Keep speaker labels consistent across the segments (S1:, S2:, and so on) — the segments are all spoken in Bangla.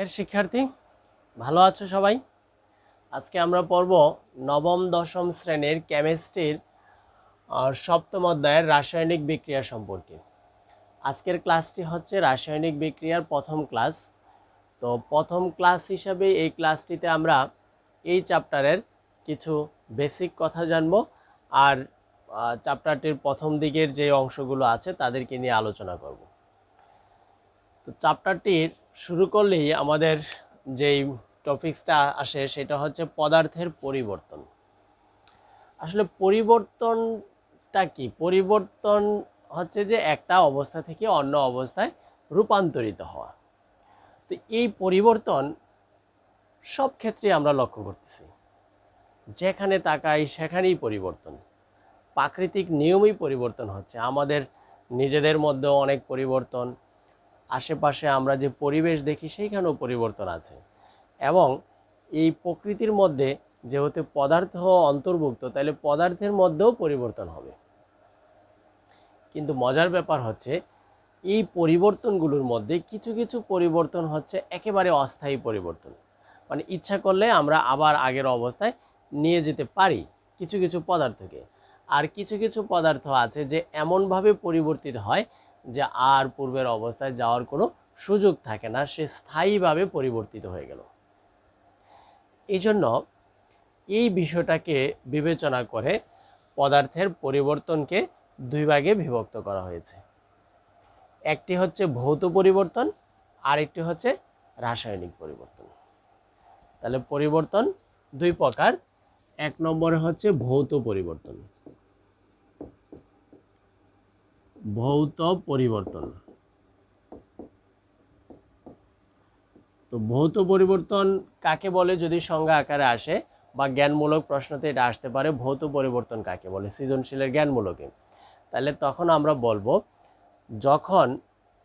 S1: এর শিক্ষার্থী ভালো আছো সবাই আজকে আমরা পড়ব নবম দশম শ্রেণীর কেমিস্ট্রির সপ্তম অধ্যায়ের রাসায়নিক বিক্রিয়া সম্পর্কে আজকের ক্লাসটি হচ্ছে রাসায়নিক বিক্রিয়ার প্রথম ক্লাস তো প্রথম ক্লাস হিসাবে এই ক্লাসটিতে আমরা এই চ্যাপ্টারের কিছু বেসিক কথা জানব আর চ্যাপ্টারটির প্রথম দিকের যে অংশগুলো আছে তাদেরকে নিয়ে আলোচনা করব তো চ্যাপ্টারটির শুরু করলেই আমাদের যেই টপিক্সটা আসে সেটা হচ্ছে পদার্থের পরিবর্তন আসলে পরিবর্তনটা কি পরিবর্তন হচ্ছে যে একটা অবস্থা থেকে অন্য অবস্থায় রূপান্তরিত হওয়া তো এই পরিবর্তন সব ক্ষেত্রে আমরা লক্ষ্য করতেছি যেখানে তাকাই সেখানেই পরিবর্তন প্রাকৃতিক নিয়মেই পরিবর্তন হচ্ছে আমাদের নিজেদের মধ্যে অনেক পরিবর্তন আশেপাশে আমরা যে পরিবেশ দেখি সেইখানেও পরিবর্তন আছে এবং এই প্রকৃতির মধ্যে যেহেতু পদার্থ অন্তর্ভুক্ত তাহলে পদার্থের মধ্যেও পরিবর্তন হবে কিন্তু মজার ব্যাপার হচ্ছে এই পরিবর্তনগুলোর মধ্যে কিছু কিছু পরিবর্তন হচ্ছে একেবারে অস্থায়ী পরিবর্তন মানে ইচ্ছা করলে আমরা আবার আগের অবস্থায় নিয়ে যেতে পারি কিছু কিছু পদার্থকে আর কিছু কিছু পদার্থ আছে যে এমনভাবে পরিবর্তিত হয় যে আর পূর্বের অবস্থায় যাওয়ার কোনো সুযোগ থাকে না সে স্থায়ীভাবে পরিবর্তিত হয়ে গেল এই জন্য এই বিষয়টাকে বিবেচনা করে পদার্থের পরিবর্তনকে দুই ভাগে বিভক্ত করা হয়েছে একটি হচ্ছে ভৌত পরিবর্তন আরেকটি হচ্ছে রাসায়নিক পরিবর্তন তাহলে পরিবর্তন দুই প্রকার এক নম্বরে হচ্ছে ভৌত পরিবর্তন ভৌত পরিবর্তন তো ভৌত পরিবর্তন কাকে বলে যদি সংজ্ঞা আকারে আসে বা জ্ঞানমূলক প্রশ্নতে এটা আসতে পারে ভৌত পরিবর্তন কাকে বলে সৃজনশীলের জ্ঞানমূলকে তাহলে তখন আমরা বলবো যখন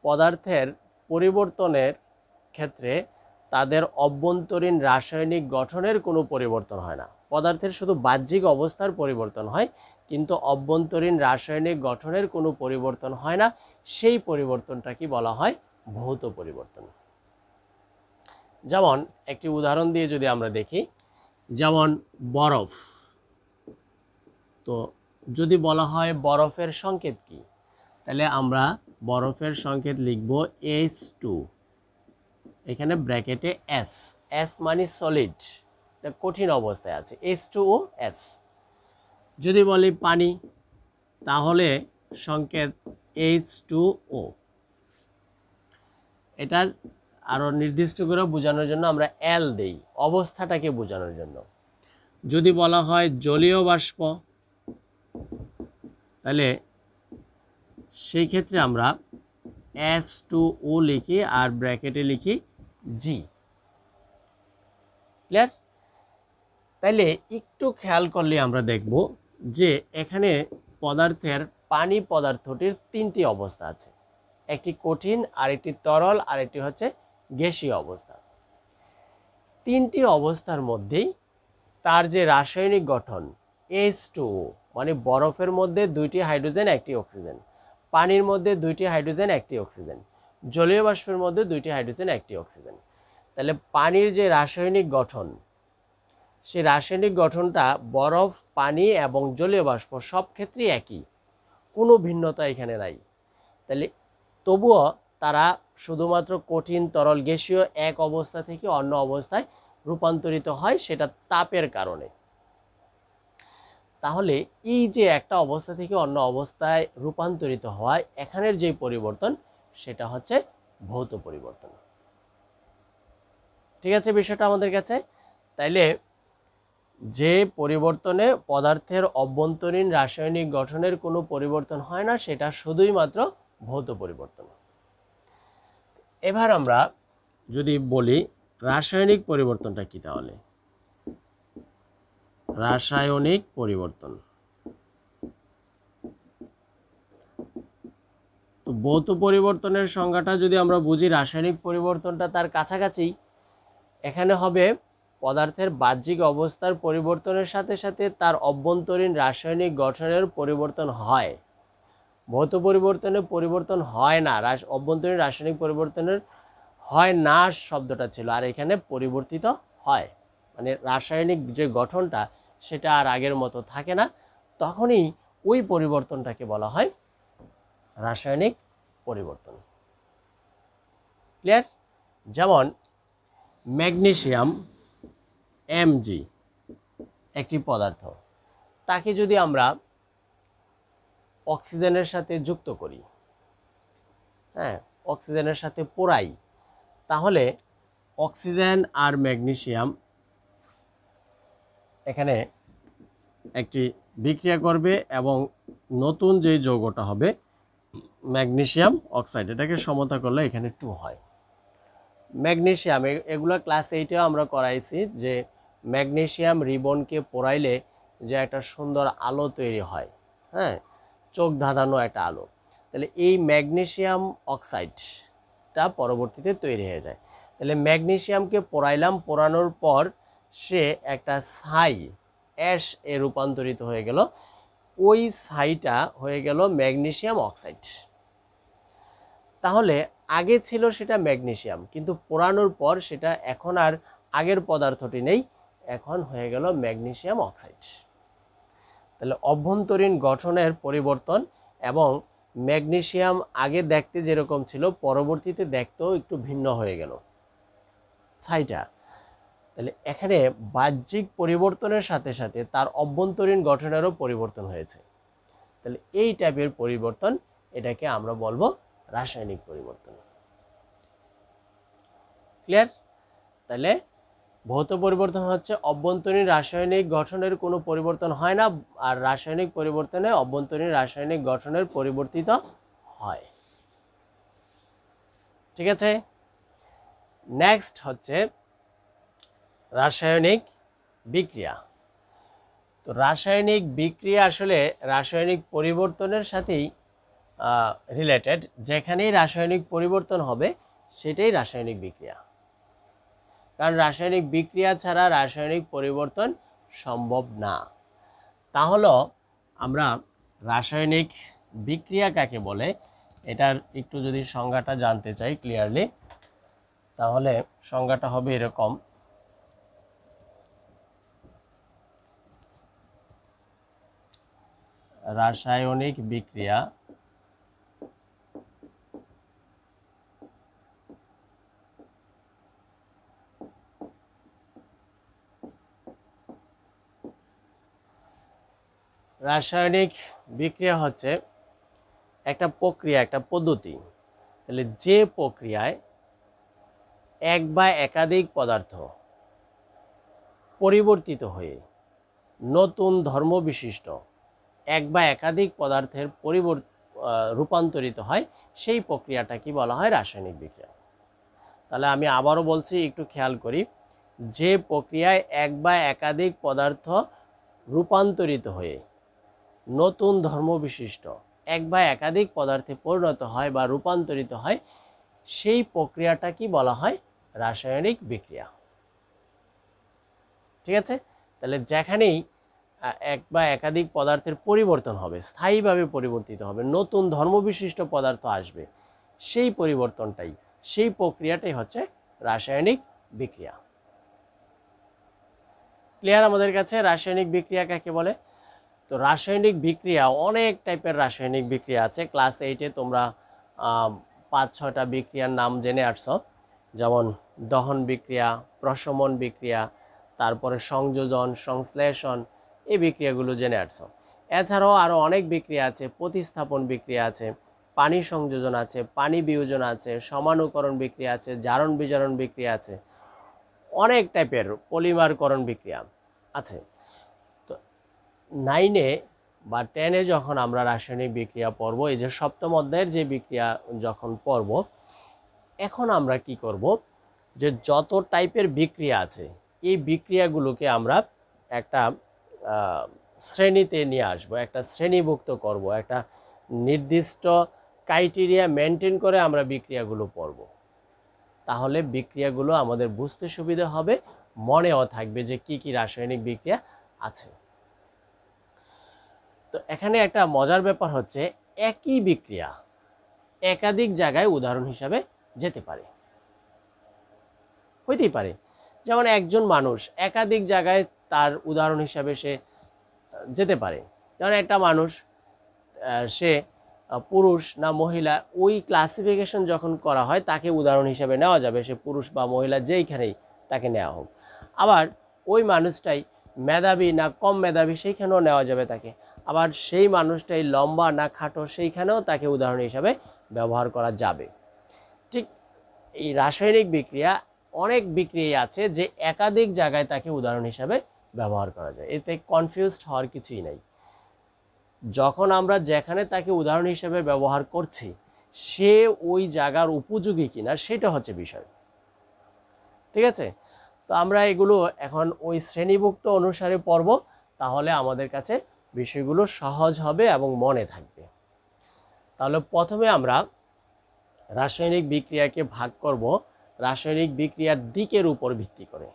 S1: পদার্থের পরিবর্তনের ক্ষেত্রে তাদের অভ্যন্তরীণ রাসায়নিক গঠনের কোনো পরিবর্তন হয় না পদার্থের শুধু বাহ্যিক অবস্থার পরিবর্তন হয় কিন্তু অভ্যন্তরীণ রাসায়নিক গঠনের কোনো পরিবর্তন হয় না সেই পরিবর্তনটাকে বলা হয় ভৌত পরিবর্তন যেমন একটি উদাহরণ দিয়ে যদি আমরা দেখি যেমন বরফ তো যদি বলা হয় বরফের সংকেত কি তাহলে আমরা বরফের সংকেত লিখব এস টু এখানে ব্র্যাকেটে এস এস মানে সলিড কঠিন অবস্থায় আছে এইচ টু ও এস যদি বলি পানি তাহলে সংকেত এইচ টু ও এটার আরও নির্দিষ্ট করে বোঝানোর জন্য আমরা এল দেই অবস্থাটাকে বোঝানোর জন্য যদি বলা হয় জলীয় বাষ্প তাহলে সেই ক্ষেত্রে আমরা এস টু ও লিখি আর ব্র্যাকেটে লিখি জি ক্লিয়ার তাইলে একটু খেয়াল করলে আমরা দেখব যে এখানে পদার্থের পানি পদার্থটির তিনটি অবস্থা আছে একটি কঠিন আরেকটি তরল আরেকটি হচ্ছে গ্যাসীয় অবস্থা তিনটি অবস্থার মধ্যেই তার যে রাসায়নিক গঠন এস টু মানে বরফের মধ্যে দুইটি হাইড্রোজেন একটি অক্সিজেন পানির মধ্যে দুইটি হাইড্রোজেন একটি অক্সিজেন জলীয় বাষ্পের মধ্যে দুইটি হাইড্রোজেন একটি অক্সিজেন তাহলে পানির যে রাসায়নিক গঠন সেই রাসায়নিক গঠনটা বরফ পানি এবং জলীয় বাষ্প সব ক্ষেত্রেই একই কোনো ভিন্নতা এখানে নাই তাহলে তবুও তারা শুধুমাত্র কঠিন তরল গ্যাসীয় এক অবস্থা থেকে অন্য অবস্থায় রূপান্তরিত হয় সেটা তাপের কারণে তাহলে এই যে একটা অবস্থা থেকে অন্য অবস্থায় রূপান্তরিত হওয়ায় এখানের যে পরিবর্তন সেটা হচ্ছে ভৌত পরিবর্তন ঠিক আছে বিষয়টা আমাদের কাছে তাইলে যে পরিবর্তনে পদার্থের অভ্যন্তরীণ রাসায়নিক গঠনের কোনো পরিবর্তন হয় না সেটা শুধুই মাত্র ভৌত পরিবর্তন এবার আমরা যদি বলি রাসায়নিক পরিবর্তনটা কি তাহলে রাসায়নিক পরিবর্তন তো ভৌত পরিবর্তনের সংজ্ঞাটা যদি আমরা বুঝি রাসায়নিক পরিবর্তনটা তার কাছাকাছি এখানে হবে পদার্থের বাহ্যিক অবস্থার পরিবর্তনের সাথে সাথে তার অভ্যন্তরীণ রাসায়নিক গঠনের পরিবর্তন হয় ভৌত পরিবর্তনের পরিবর্তন হয় না অভ্যন্তরীণ রাসায়নিক পরিবর্তনের হয় না শব্দটা ছিল আর এখানে পরিবর্তিত হয় মানে রাসায়নিক যে গঠনটা সেটা আর আগের মতো থাকে না তখনই ওই পরিবর্তনটাকে বলা হয় রাসায়নিক পরিবর্তন ক্লিয়ার যেমন ম্যাগনেশিয়াম এমজি একটি পদার্থ তাকে যদি আমরা অক্সিজেনের সাথে যুক্ত করি হ্যাঁ অক্সিজেনের সাথে পোড়াই তাহলে অক্সিজেন আর ম্যাগনেশিয়াম এখানে একটি বিক্রিয়া করবে এবং নতুন যে যৌগটা হবে ম্যাগনেশিয়াম অক্সাইড এটাকে সমতা করলে এখানে টু হয় ম্যাগনেসিয়াম এগুলো ক্লাস এইটেও আমরা করাইছি যে ম্যাগনেশিয়াম রিবনকে পোড়াইলে যে একটা সুন্দর আলো তৈরি হয় হ্যাঁ চোখ ধাঁধানো একটা আলো তাহলে এই ম্যাগনেশিয়াম অক্সাইডটা পরবর্তীতে তৈরি হয়ে যায় তাহলে ম্যাগনেশিয়ামকে পোড়াইলাম পোড়ানোর পর সে একটা ছাই অ্যাশ এ রূপান্তরিত হয়ে গেল ওই ছাইটা হয়ে গেল ম্যাগনেশিয়াম অক্সাইড তাহলে আগে ছিল সেটা ম্যাগনেশিয়াম কিন্তু পোড়ানোর পর সেটা এখন আর আগের পদার্থটি নেই এখন হয়ে গেল ম্যাগনেশিয়াম অক্সাইড তাহলে অভ্যন্তরীণ গঠনের পরিবর্তন এবং ম্যাগনেশিয়াম আগে দেখতে যেরকম ছিল পরবর্তীতে দেখতেও একটু ভিন্ন হয়ে গেল ছাইটা তাহলে এখানে বাহ্যিক পরিবর্তনের সাথে সাথে তার অভ্যন্তরীণ গঠনেরও পরিবর্তন হয়েছে তাহলে এই টাইপের পরিবর্তন এটাকে আমরা বলবো রাসায়নিক পরিবর্তন ক্লিয়ার তাহলে ভৌত পরিবর্তন হচ্ছে অভ্যন্তরীণ রাসায়নিক গঠনের কোনো পরিবর্তন হয় না আর রাসায়নিক পরিবর্তনে অভ্যন্তরীণ রাসায়নিক গঠনের পরিবর্তিত হয় ঠিক আছে নেক্সট হচ্ছে রাসায়নিক বিক্রিয়া তো রাসায়নিক বিক্রিয়া আসলে রাসায়নিক পরিবর্তনের সাথেই রিলেটেড যেখানেই রাসায়নিক পরিবর্তন হবে সেটাই রাসায়নিক বিক্রিয়া কারণ রাসায়নিক বিক্রিয়া ছাড়া রাসায়নিক পরিবর্তন সম্ভব না তাহলে আমরা রাসায়নিক বিক্রিয়া কাকে বলে এটার একটু যদি সংজ্ঞাটা জানতে চাই ক্লিয়ারলি তাহলে সংজ্ঞাটা হবে এরকম রাসায়নিক বিক্রিয়া রাসায়নিক বিক্রিয়া হচ্ছে একটা প্রক্রিয়া একটা পদ্ধতি তাহলে যে প্রক্রিয়ায় এক বা একাধিক পদার্থ পরিবর্তিত হয়ে নতুন ধর্ম বিশিষ্ট এক বা একাধিক পদার্থের পরিবর রূপান্তরিত হয় সেই প্রক্রিয়াটা কি বলা হয় রাসায়নিক বিক্রিয়া তাহলে আমি আবারও বলছি একটু খেয়াল করি যে প্রক্রিয়ায় এক বা একাধিক পদার্থ রূপান্তরিত হয়ে নতুন ধর্ম বিশিষ্ট এক বা একাধিক পদার্থে পরিণত হয় বা রূপান্তরিত হয় সেই প্রক্রিয়াটা কি বলা হয় রাসায়নিক বিক্রিয়া ঠিক আছে তাহলে যেখানেই এক বা একাধিক পদার্থের পরিবর্তন হবে স্থায়ীভাবে পরিবর্তিত হবে নতুন ধর্মবিশিষ্ট পদার্থ আসবে সেই পরিবর্তনটাই সেই প্রক্রিয়াটাই হচ্ছে রাসায়নিক বিক্রিয়া ক্লিয়ার আমাদের কাছে রাসায়নিক বিক্রিয়া কাকে বলে তো রাসায়নিক বিক্রিয়া অনেক টাইপের রাসায়নিক বিক্রিয়া আছে ক্লাস এইটে তোমরা পাঁচ ছটা বিক্রিয়ার নাম জেনে আসছ যেমন দহন বিক্রিয়া প্রশমন বিক্রিয়া তারপরে সংযোজন সংশ্লেষণ এই বিক্রিয়াগুলো জেনে আসছ এছাড়াও আরও অনেক বিক্রিয়া আছে প্রতিস্থাপন বিক্রিয়া আছে পানি সংযোজন আছে পানি বিয়োজন আছে সমানুকরণ বিক্রিয়া আছে জারণ বিজারণ বিক্রিয়া আছে অনেক টাইপের পলিমারকরণ বিক্রিয়া আছে নাইনে বা টেনে যখন আমরা রাসায়নিক বিক্রিয়া পর্ব এই যে সপ্তম অধ্যায়ের যে বিক্রিয়া যখন পরব এখন আমরা কি করব যে যত টাইপের বিক্রিয়া আছে এই বিক্রিয়াগুলোকে আমরা একটা শ্রেণীতে নিয়ে আসব একটা শ্রেণীভুক্ত করব একটা নির্দিষ্ট ক্রাইটেরিয়া মেনটেন করে আমরা বিক্রিয়াগুলো পড়ব তাহলে বিক্রিয়াগুলো আমাদের বুঝতে সুবিধা হবে মনেও থাকবে যে কি কি রাসায়নিক বিক্রিয়া আছে তো এখানে একটা মজার ব্যাপার হচ্ছে একই বিক্রিয়া একাধিক জায়গায় উদাহরণ হিসাবে যেতে পারে হইতেই পারে যেমন একজন মানুষ একাধিক জায়গায় তার উদাহরণ হিসাবে সে যেতে পারে যেমন একটা মানুষ সে পুরুষ না মহিলা ওই ক্লাসিফিকেশন যখন করা হয় তাকে উদাহরণ হিসাবে নেওয়া যাবে সে পুরুষ বা মহিলা যেইখানেই তাকে নেওয়া হোক আবার ওই মানুষটাই মেধাবী না কম মেধাবী সেইখানেও নেওয়া যাবে তাকে আবার সেই মানুষটাই লম্বা না খাটো সেইখানেও তাকে উদাহরণ হিসাবে ব্যবহার করা যাবে ঠিক এই রাসায়নিক বিক্রিয়া অনেক বিক্রিয়া আছে যে একাধিক জায়গায় তাকে উদাহরণ হিসাবে ব্যবহার করা যায় এতে কনফিউজড হওয়ার কিছুই নাই যখন আমরা যেখানে তাকে উদাহরণ হিসাবে ব্যবহার করছি সে ওই জায়গার উপযোগী কিনা সেটা হচ্ছে বিষয় ঠিক আছে তো আমরা এগুলো এখন ওই শ্রেণীভুক্ত অনুসারে পড়ব তাহলে আমাদের কাছে বিষয়গুলো সহজ হবে এবং মনে থাকবে তাহলে প্রথমে আমরা রাসায়নিক বিক্রিয়াকে ভাগ করব রাসায়নিক বিক্রিয়ার দিকের উপর ভিত্তি করে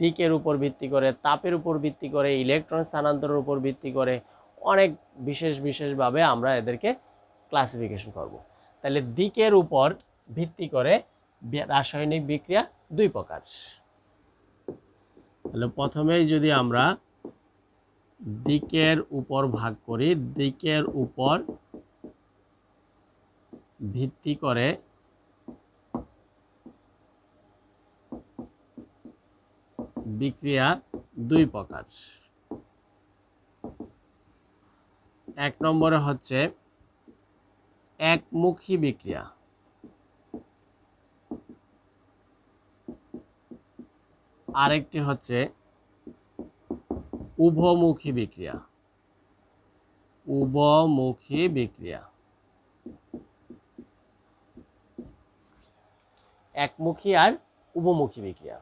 S1: দিকের উপর ভিত্তি করে তাপের উপর ভিত্তি করে ইলেকট্রন স্থানান্তরের উপর ভিত্তি করে অনেক বিশেষ বিশেষভাবে আমরা এদেরকে ক্লাসিফিকেশন করব। তাহলে দিকের উপর ভিত্তি করে রাসায়নিক বিক্রিয়া দুই প্রকার তাহলে প্রথমেই যদি আমরা দিকের উপর ভাগ করি দিকের উপর ভিত্তি করে বিক্রিয়া দুই প্রকার এক নম্বরে হচ্ছে একমুখী বিক্রিয়া আরেকটি হচ্ছে উভমুখী বিক্রিয়া উভমুখী বিক্রিয়া একমুখী আর উভমুখী বিক্রিয়া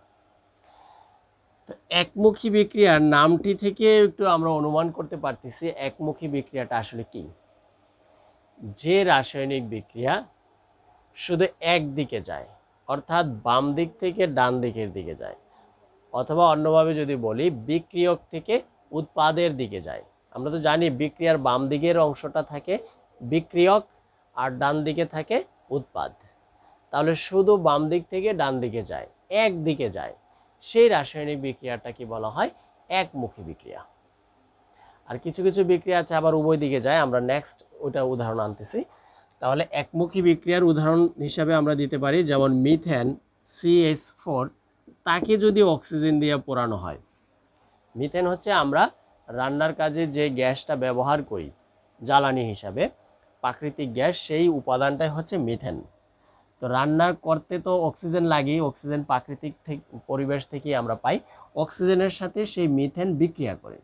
S1: তো একমুখী বিক্রিয়ার নামটি থেকে একটু আমরা অনুমান করতে পারতেছি একমুখী বিক্রিয়াটা আসলে কি যে রাসায়নিক বিক্রিয়া শুধু একদিকে যায় অর্থাৎ বাম দিক থেকে ডান দিকের দিকে যায় অথবা অন্যভাবে যদি বলি বিক্রিয়ক থেকে উৎপাদের দিকে যায় আমরা তো জানি বিক্রিয়ার বাম দিকের অংশটা থাকে বিক্রিয়ক আর ডান দিকে থাকে উৎপাদ তাহলে শুধু বাম দিক থেকে ডান দিকে যায় এক দিকে যায় সেই রাসায়নিক বিক্রিয়াটা কি বলা হয় একমুখী বিক্রিয়া আর কিছু কিছু বিক্রিয়া আছে আবার উভয় দিকে যায় আমরা নেক্সট ওটা উদাহরণ আনতেছি তাহলে একমুখী বিক্রিয়ার উদাহরণ হিসাবে আমরা দিতে পারি যেমন মিথেন সিএস ফোর তাকে যদি অক্সিজেন দিয়ে পোড়ানো হয় মিথেন হচ্ছে আমরা রান্নার কাজে যে গ্যাসটা ব্যবহার করি জ্বালানি হিসাবে প্রাকৃতিক গ্যাস সেই উপাদানটাই হচ্ছে মিথেন তো রান্না করতে তো অক্সিজেন লাগে অক্সিজেন প্রাকৃতিক পরিবেশ থেকেই আমরা পাই অক্সিজেনের সাথে সেই মিথেন বিক্রিয়া করে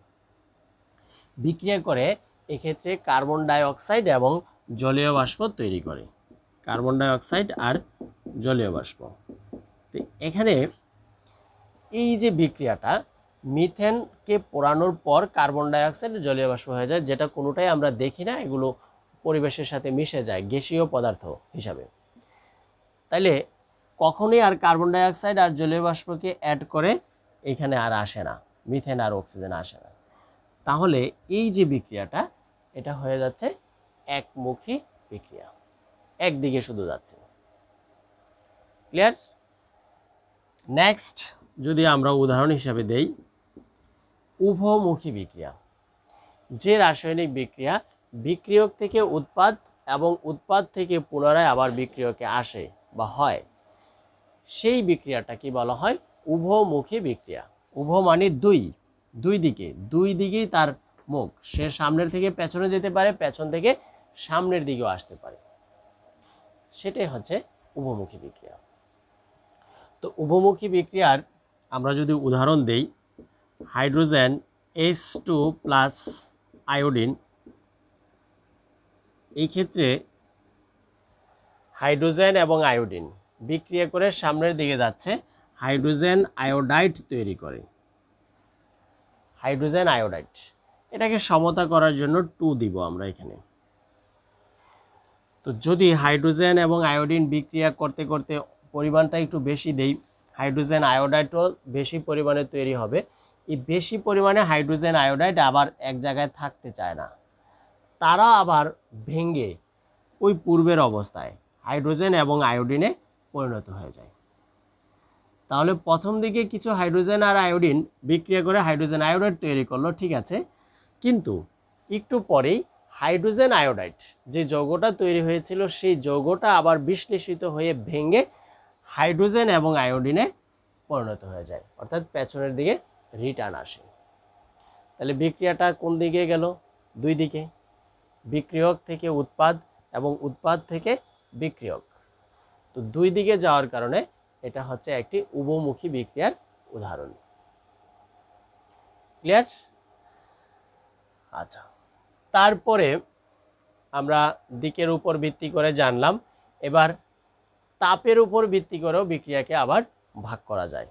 S1: বিক্রিয়া করে এক্ষেত্রে কার্বন ডাইঅক্সাইড এবং জলীয় বাষ্প তৈরি করে কার্বন ডাইঅক্সাইড আর জলীয় বাষ্প তো এখানে এই যে বিক্রিয়াটা মিথেনকে পোড়ানোর পর কার্বন ডাইঅক্সাইড জলীয় বাষ্প হয়ে যায় যেটা কোনোটাই আমরা দেখি না এগুলো পরিবেশের সাথে মিশে যায় গ্যাসীয় পদার্থ হিসাবে তাইলে কখনোই আর কার্বন ডাইঅক্সাইড আর জলীয় বাষ্পকে অ্যাড করে এখানে আর আসে না মিথেন আর অক্সিজেন আসে না তাহলে এই যে বিক্রিয়াটা এটা হয়ে যাচ্ছে একমুখী বিক্রিয়া একদিকে শুধু যাচ্ছে ক্লিয়ার নেক্সট যদি আমরা উদাহরণ হিসাবে দেই উভমুখী বিক্রিয়া যে রাসায়নিক বিক্রিয়া বিক্রিয়ক থেকে উৎপাদ এবং উৎপাদ থেকে পুনরায় আবার বিক্রিয়কে আসে বা হয় সেই বিক্রিয়াটা কি বলা হয় উভমুখী বিক্রিয়া উভ মানে দুই দুই দিকে দুই দিকেই তার মুখ সে সামনের থেকে পেছনে যেতে পারে পেছন থেকে সামনের দিকেও আসতে পারে সেটাই হচ্ছে উভমুখী বিক্রিয়া তো উভমুখী বিক্রিয়ার আমরা যদি উদাহরণ দেই hydrogen S two plus iodine এই ক্ষেত্রে হাইড্রোজেন এবং আয়োডিন বিক্রিয়া করে সামনের দিকে যাচ্ছে হাইড্রোজেন আয়োডাইড তৈরি করে হাইড্রোজেন আয়োডাইড এটাকে সমতা করার জন্য টু দিব আমরা এখানে তো যদি হাইড্রোজেন এবং আয়োডিন বিক্রিয়া করতে করতে পরিমাণটা একটু বেশি দেই হাইড্রোজেন আয়োডাইডও বেশি পরিমাণে তৈরি হবে এই বেশি পরিমাণে হাইড্রোজেন আয়োডাইড আবার এক জায়গায় থাকতে চায় না তারা আবার ভেঙে ওই পূর্বের অবস্থায় হাইড্রোজেন এবং আয়োডিনে পরিণত হয়ে যায় তাহলে প্রথম দিকে কিছু হাইড্রোজেন আর আয়োডিন বিক্রিয়া করে হাইড্রোজেন আয়োডাইড তৈরি করলো ঠিক আছে কিন্তু একটু পরেই হাইড্রোজেন আয়োডাইড যে যৌগটা তৈরি হয়েছিল সেই যৌগটা আবার বিশ্লেষিত হয়ে ভেঙে হাইড্রোজেন এবং আয়োডিনে পরিণত হয়ে যায় অর্থাৎ পেছনের দিকে রিটার্ন আসে তাহলে বিক্রিয়াটা কোন দিকে গেল দুই দিকে বিক্রিয়ক থেকে উৎপাদ এবং উৎপাদ থেকে বিক্রিয়ক তো দুই দিকে যাওয়ার কারণে এটা হচ্ছে একটি উভমুখী বিক্রিয়ার উদাহরণ ক্লিয়ার আচ্ছা তারপরে আমরা দিকের উপর ভিত্তি করে জানলাম এবার তাপের উপর ভিত্তি করেও বিক্রিয়াকে আবার ভাগ করা যায়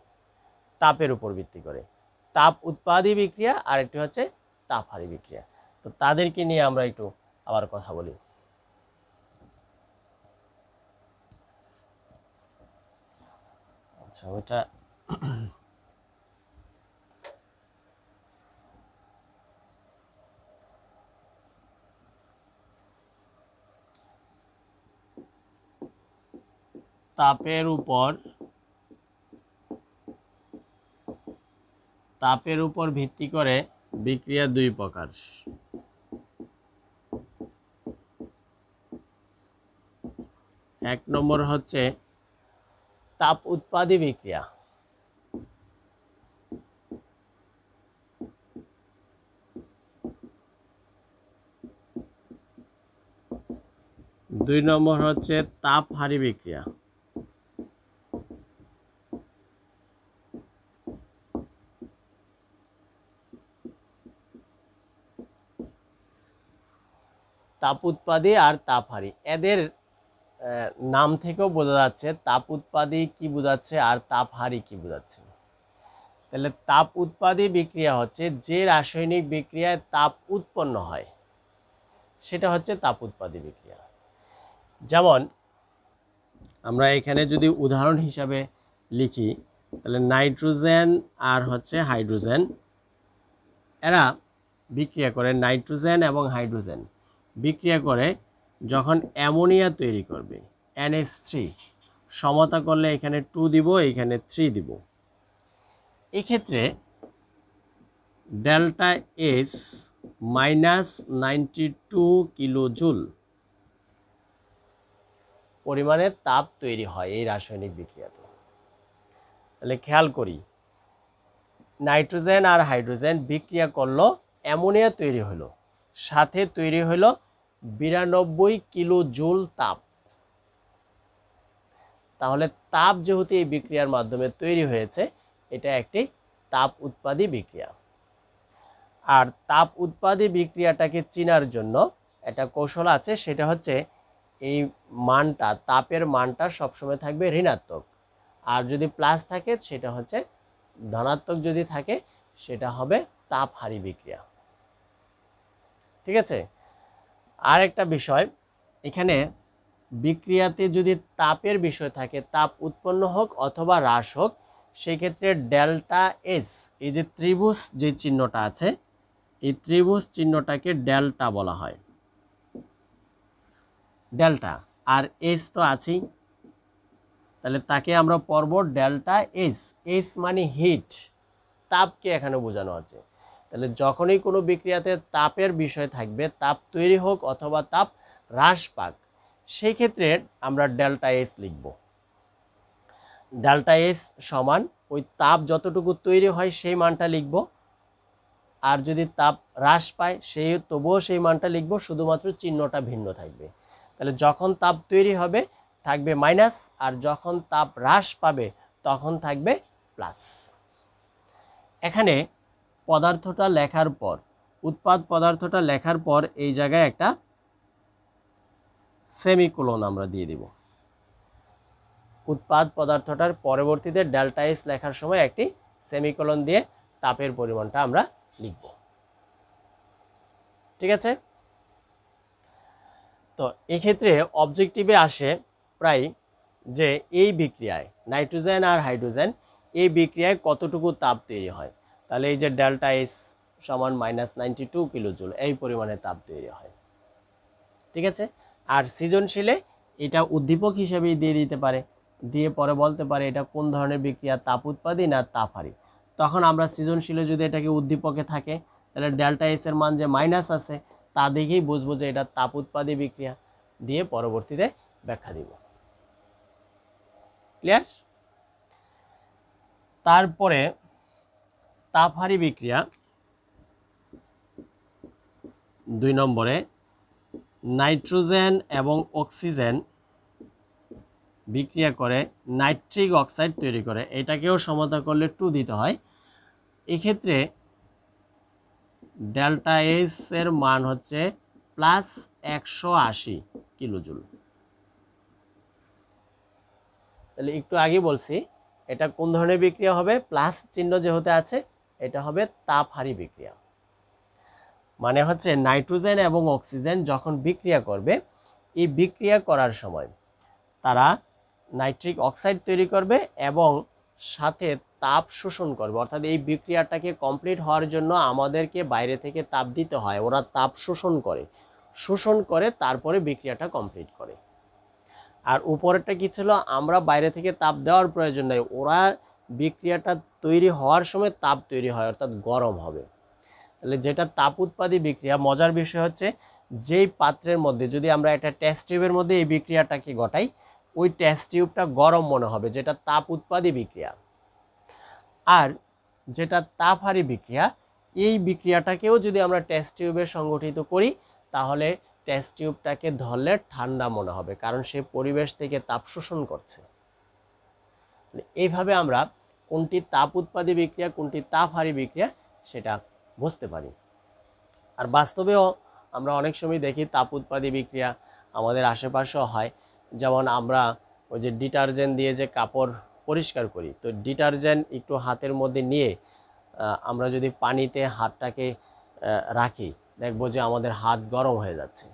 S1: তাপের উপর ভিত্তি করে তাপ উৎপাদী বিক্রিয়া আর একটি হচ্ছে তাপহারি বিক্রিয়া তো তাদেরকে নিয়ে আমরা একটু আবার কথা বলি আচ্ছা ওইটা তাপের উপর তাপের উপর ভিত্তি করে বিক্রিয়া দুই প্রকার এক নম্বর হচ্ছে তাপ উৎপাদী বিক্রিয়া দুই নম্বর হচ্ছে তাপহারী বিক্রিয়া তাপ উৎপাদী আর তাপহারি এদের নাম থেকেও বোঝা যাচ্ছে তাপ উৎপাদী কী বোঝাচ্ছে আর তাপহারি কী বোঝাচ্ছে তাহলে তাপ উৎপাদী বিক্রিয়া হচ্ছে যে রাসায়নিক বিক্রিয়ায় তাপ উৎপন্ন হয় সেটা হচ্ছে তাপ উৎপাদী বিক্রিয়া যেমন আমরা এখানে যদি উদাহরণ হিসাবে লিখি তাহলে নাইট্রোজেন আর হচ্ছে হাইড্রোজেন এরা বিক্রিয়া করে নাইট্রোজেন এবং হাইড্রোজেন বিক্রিয়া করে যখন অ্যামোনিয়া তৈরি করবে এনএস থ্রি সমতা করলে এখানে টু দিব এখানে থ্রি দিব এক্ষেত্রে delta S minus ninety two kilo joule পরিমাণে তাপ তৈরি হয় এই রাসায়নিক বিক্রিয়াতে তাহলে খেয়াল করি নাইট্রোজেন আর হাইড্রোজেন বিক্রিয়া করলো অ্যামোনিয়া তৈরি হলো সাথে তৈরি হলো বিরানব্বই কিলো জুল তাপ তাহলে তাপ যেহেতু এই বিক্রিয়ার মাধ্যমে তৈরি হয়েছে এটা একটি তাপ উৎপাদী বিক্রিয়া আর তাপ উৎপাদী বিক্রিয়াটাকে চিনার জন্য একটা কৌশল আছে সেটা হচ্ছে এই মানটা তাপের মানটা সবসময় থাকবে ঋণাত্মক আর যদি প্লাস থাকে সেটা হচ্ছে ধনাত্মক যদি থাকে সেটা হবে তাপহারী বিক্রিয়া ঠিক আছে আর একটা বিষয় এখানে বিক্রিয়াতে যদি তাপের বিষয় থাকে তাপ উৎপন্ন হোক অথবা হ্রাস হোক সেক্ষেত্রে ডেল্টা এস এই যে ত্রিভুজ যে চিহ্নটা আছে এই ত্রিভুজ চিহ্নটাকে ডেল্টা বলা হয় ডেল্টা আর এস তো আছেই তাহলে তাকে আমরা পর্ব ডেল্টা এস এস মানে হিট তাপকে এখানে বোঝানো আছে তাহলে যখনই কোনো বিক্রিয়াতে তাপের বিষয় থাকবে তাপ তৈরি হোক অথবা তাপ হ্রাস পাক সেই ক্ষেত্রে আমরা ডেল্টা এস লিখব ডেল্টা এস সমান ওই তাপ যতটুকু তৈরি হয় সেই মানটা লিখব আর যদি তাপ হ্রাস পায় সেই তবুও সেই মানটা লিখব শুধুমাত্র চিহ্নটা ভিন্ন থাকবে তাহলে যখন তাপ তৈরি হবে থাকবে মাইনাস আর যখন তাপ হ্রাস পাবে তখন থাকবে প্লাস এখানে পদার্থটা লেখার পর উৎপাদ পদার্থটা লেখার পর এই জায়গায় একটা সেমিকোলন আমরা দিয়ে দিব উৎপাদ পদার্থটার পরবর্তীতে ডেল্টাইস লেখার সময় একটি সেমিকোলন দিয়ে তাপের পরিমাণটা আমরা লিখব ঠিক আছে তো এক্ষেত্রে অবজেক্টিভে আসে প্রায় যে এই বিক্রিয়ায় নাইট্রোজেন আর হাইড্রোজেন এই বিক্রিয়ায় কতটুকু তাপ তৈরি হয় তাহলে এই যে ডেল্টা এস সমান মাইনাস নাইনটি টু কিলোজুল এই পরিমাণে তাপ তৈরি হয় ঠিক আছে আর সৃজনশীলে এটা উদ্দীপক হিসেবেই দিয়ে দিতে পারে দিয়ে পরে বলতে পারে এটা কোন ধরনের বিক্রিয়া তাপ উৎপাদী না তাপহারি তখন আমরা সৃজনশীলে যদি এটাকে উদ্দীপকে থাকে তাহলে ডেল্টা এসের মান যে মাইনাস আছে তা দেখেই বুঝবো যে এটা তাপ উৎপাদী বিক্রিয়া দিয়ে পরবর্তীতে ব্যাখ্যা দিব ক্লিয়ার তারপরে তাপহারি বিক্রিয়া দুই নম্বরে নাইট্রোজেন এবং অক্সিজেন বিক্রিয়া করে নাইট্রিক অক্সাইড তৈরি করে এটাকেও সমতা করলে টু দিতে হয় এক্ষেত্রে ডেল্টা এস এর মান হচ্ছে প্লাস একশো আশি কিলোজুল তাহলে একটু আগে বলছি এটা কোন ধরনের বিক্রিয়া হবে প্লাস চিহ্ন যেহেতু আছে এটা হবে হারি বিক্রিয়া মানে হচ্ছে নাইট্রোজেন এবং অক্সিজেন যখন বিক্রিয়া করবে এই বিক্রিয়া করার সময় তারা নাইট্রিক অক্সাইড তৈরি করবে এবং সাথে তাপ শোষণ করবে অর্থাৎ এই বিক্রিয়াটাকে কমপ্লিট হওয়ার জন্য আমাদেরকে বাইরে থেকে তাপ দিতে হয় ওরা তাপ শোষণ করে শোষণ করে তারপরে বিক্রিয়াটা কমপ্লিট করে আর উপরেরটা কী ছিল আমরা বাইরে থেকে তাপ দেওয়ার প্রয়োজন নাই ওরা বিক্রিয়াটা তৈরি হওয়ার সময় তাপ তৈরি হয় অর্থাৎ গরম হবে তাহলে যেটা তাপ উৎপাদী বিক্রিয়া মজার বিষয় হচ্ছে যেই পাত্রের মধ্যে যদি আমরা একটা টেস্ট টিউবের মধ্যে এই বিক্রিয়াটাকে ঘটাই ওই টেস্ট টিউবটা গরম মনে হবে যেটা তাপ উৎপাদী বিক্রিয়া আর যেটা তাপহারী বিক্রিয়া এই বিক্রিয়াটাকেও যদি আমরা টেস্ট টিউবে সংগঠিত করি তাহলে টেস্ট টিউবটাকে ধরলে ঠান্ডা মনে হবে কারণ সে পরিবেশ থেকে তাপ শোষণ করছে এইভাবে আমরা কোনটি তাপ উৎপাদী বিক্রিয়া কোনটি তাপহারী বিক্রিয়া সেটা বুঝতে পারি আর বাস্তবেও আমরা অনেক সময় দেখি তাপ উৎপাদী বিক্রিয়া আমাদের আশেপাশেও হয় যেমন আমরা ওই যে ডিটারজেন্ট দিয়ে যে কাপড় পরিষ্কার করি তো ডিটারজেন্ট একটু হাতের মধ্যে নিয়ে আমরা যদি পানিতে হাতটাকে রাখি দেখব যে আমাদের হাত গরম হয়ে যাচ্ছে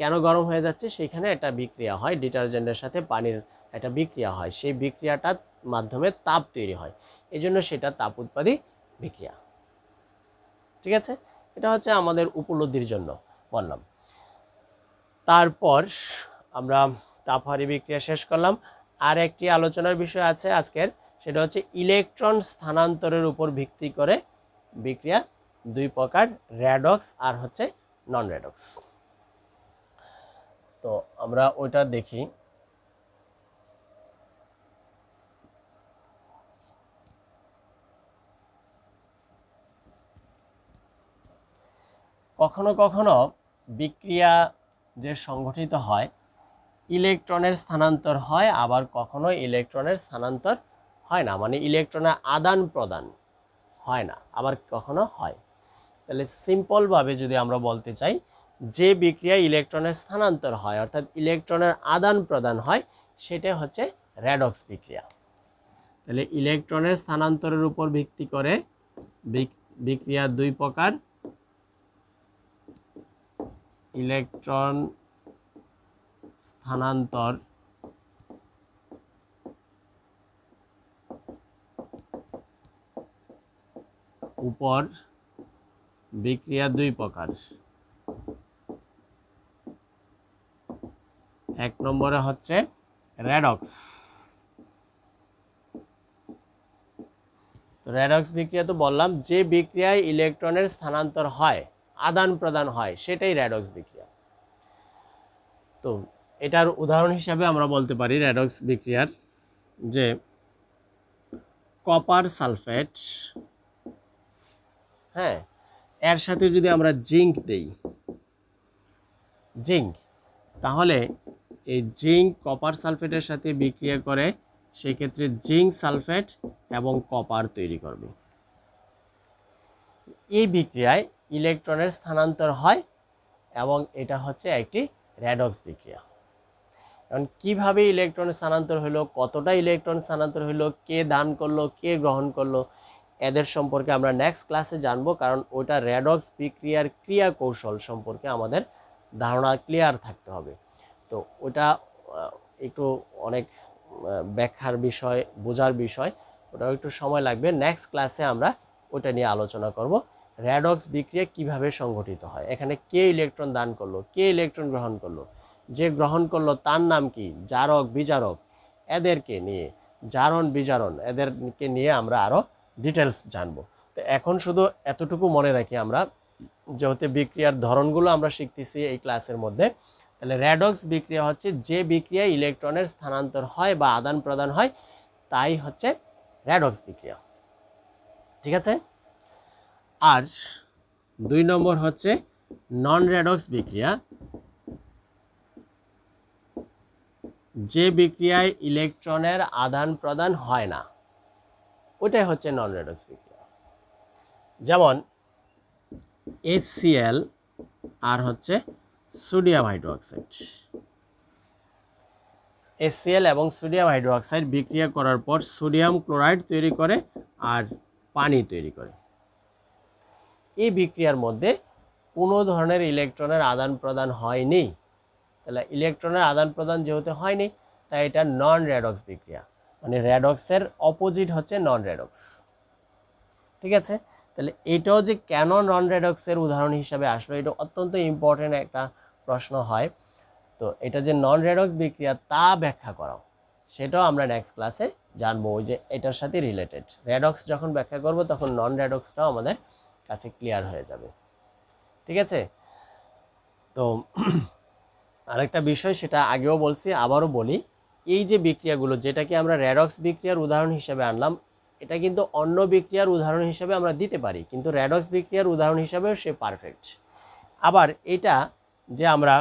S1: কেন গরম হয়ে যাচ্ছে সেইখানে একটা বিক্রিয়া হয় ডিটারজেন্টের সাথে পানির একটা বিক্রিয়া হয় সেই বিক্রিয়াটার মাধ্যমে তাপ তৈরি হয় এই জন্য সেটা তাপ উৎপাদী বিক্রিয়া ঠিক আছে এটা হচ্ছে আমাদের উপলব্ধির জন্য বললাম তারপর আমরা তাপহারি বিক্রিয়া শেষ করলাম আর একটি আলোচনার বিষয় আছে আজকের সেটা হচ্ছে ইলেকট্রন স্থানান্তরের উপর ভিত্তি করে বিক্রিয়া দুই প্রকার র্যাডক্স আর হচ্ছে নন র্যাডক্স তো আমরা ওইটা দেখি কখনো কখনো বিক্রিয়া যে সংঘটিত হয় ইলেকট্রনের স্থানান্তর হয় আবার কখনো ইলেকট্রনের স্থানান্তর হয় না মানে ইলেকট্রনের আদান প্রদান হয় না আবার কখনো হয় তাহলে সিম্পলভাবে যদি আমরা বলতে চাই যে বিক্রিয়ায় ইলেকট্রনের স্থানান্তর হয় অর্থাৎ ইলেকট্রনের আদান প্রদান হয় সেটা হচ্ছে র্যাডক্স বিক্রিয়া তাহলে ইলেকট্রনের স্থানান্তরের উপর ভিত্তি করে বিক্রিয়া দুই প্রকার ইলেকট্রন স্থানান্তর উপর বিক্রিয়া দুই প্রকার এক নম্বরে হচ্ছে রেডক্স রেডক্স বিক্রিয়া তো বললাম যে বিক্রিয়ায় ইলেকট্রনের স্থানান্তর হয় আদান প্রদান হয় সেটাই র্যাডক্স বিক্রিয়া তো এটার উদাহরণ হিসাবে আমরা বলতে পারি রেডক্স বিক্রিয়ার যে কপার সালফেট হ্যাঁ এর সাথে যদি আমরা জিঙ্ক দেই জিঙ্ক তাহলে এই জিঙ্ক কপার সালফেটের সাথে বিক্রিয়া করে সেক্ষেত্রে জিঙ্ক সালফেট এবং কপার তৈরি করবে এই বিক্রিয়ায় ইলেকট্রনের স্থানান্তর হয় এবং এটা হচ্ছে একটি র্যাডক্স বিক্রিয়া এখন কীভাবে ইলেকট্রন স্থানান্তর হলো কতটা ইলেকট্রন স্থানান্তর হলো কে দান করলো কে গ্রহণ করলো এদের সম্পর্কে আমরা নেক্সট ক্লাসে জানবো কারণ ওটা র্যাডক্স বিক্রিয়ার ক্রিয়া কৌশল সম্পর্কে আমাদের ধারণা ক্লিয়ার থাকতে হবে তো ওটা একটু অনেক ব্যাখ্যার বিষয় বোঝার বিষয় ওটাও একটু সময় লাগবে নেক্সট ক্লাসে আমরা ওটা নিয়ে আলোচনা করব র্যাডক্স বিক্রিয়া কিভাবে সংঘটিত হয় এখানে কে ইলেকট্রন দান করলো কে ইলেকট্রন গ্রহণ করলো যে গ্রহণ করলো তার নাম কি জারক বিজারক এদেরকে নিয়ে জারণ বিজারণ এদেরকে নিয়ে আমরা আরও ডিটেলস জানব তো এখন শুধু এতটুকু মনে রাখি আমরা যেহেতু বিক্রিয়ার ধরনগুলো আমরা শিখতেছি এই ক্লাসের মধ্যে তাহলে র্যাডক্স বিক্রিয়া হচ্ছে যে বিক্রিয়ায় ইলেকট্রনের স্থানান্তর হয় বা আদান প্রদান হয় তাই হচ্ছে র্যাডক্স বিক্রিয়া ঠিক আছে আর দুই নম্বর হচ্ছে নন র্যাডক্স বিক্রিয়া যে বিক্রিয়ায় ইলেকট্রনের আদান প্রদান হয় না ওটাই হচ্ছে নন রেডক্স বিক্রিয়া যেমন এস আর হচ্ছে সোডিয়াম হাইড্রোক্সাইড এসিএল এবং সোডিয়াম হাইড্রোক্সাইড বিক্রিয়া করার পর সোডিয়াম ক্লোরাইড তৈরি করে আর পানি তৈরি করে এই বিক্রিয়ার মধ্যে কোনো ধরনের ইলেকট্রনের আদান প্রদান হয়নি তাহলে ইলেকট্রনের আদান প্রদান যেহেতু হয়নি তাই এটা নন রেডক্স বিক্রিয়া মানে রেডক্সের অপোজিট হচ্ছে নন রেডক্স ঠিক আছে তাহলে এটাও যে কেন নন রেডক্সের উদাহরণ হিসাবে আসলো এটা অত্যন্ত ইম্পর্টেন্ট একটা প্রশ্ন হয় তো এটা যে নন রেডক্স বিক্রিয়া তা ব্যাখ্যা করাও সেটাও আমরা নেক্সট ক্লাসে জানবো যে এটার সাথে রিলেটেড রেডক্স যখন ব্যাখ্যা করব তখন নন রেডক্সটাও আমাদের কাছে ক্লিয়ার হয়ে যাবে ঠিক আছে তো আরেকটা বিষয় সেটা আগেও বলছি আবারও বলি এই যে বিক্রিয়াগুলো যেটাকে আমরা রেডক্স বিক্রিয়ার উদাহরণ হিসেবে আনলাম এটা কিন্তু অন্য বিক্রিয়ার উদাহরণ হিসাবে আমরা দিতে পারি কিন্তু র্যাডক্স বিক্রিয়ার উদাহরণ হিসাবেও সে পারফেক্ট আবার এটা যে আমরা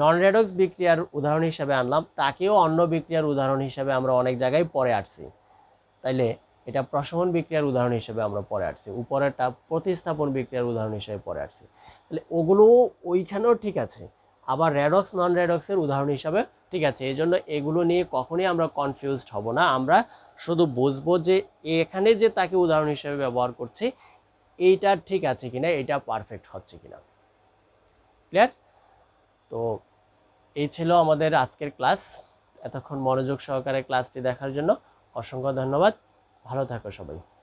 S1: নন র্যাডক্স বিক্রিয়ার উদাহরণ হিসাবে আনলাম তাকেও অন্য বিক্রিয়ার উদাহরণ হিসাবে আমরা অনেক জায়গায় পরে আসছি তাইলে এটা প্রশমন বিক্রিয়ার উদাহরণ হিসেবে আমরা পরে আসছি উপরেরটা প্রতিস্থাপন বিক্রিয়ার উদাহরণ হিসেবে পরে আসছি তাহলে ওগুলো ওইখানেও ঠিক আছে আবার র্যাডক্স নন র্যাডক্সের উদাহরণ হিসাবে ঠিক আছে এই জন্য এগুলো নিয়ে কখনোই আমরা কনফিউজড হব না আমরা শুধু বুঝবো যে এখানে যে তাকে উদাহরণ হিসেবে ব্যবহার করছি এইটা ঠিক আছে কিনা এটা পারফেক্ট হচ্ছে কিনা ক্লিয়ার তো এই ছিল আমাদের আজকের ক্লাস এতক্ষণ মনোযোগ সহকারে ক্লাসটি দেখার জন্য অসংখ্য ধন্যবাদ ভালো থাকো সবাই